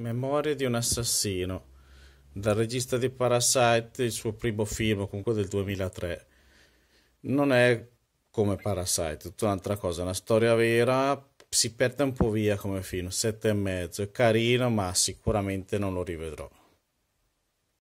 Memorie di un assassino, dal regista di Parasite, il suo primo film, comunque del 2003. Non è come Parasite, è tutta un'altra cosa, una storia vera, si perde un po' via come film, sette e mezzo, è carino, ma sicuramente non lo rivedrò.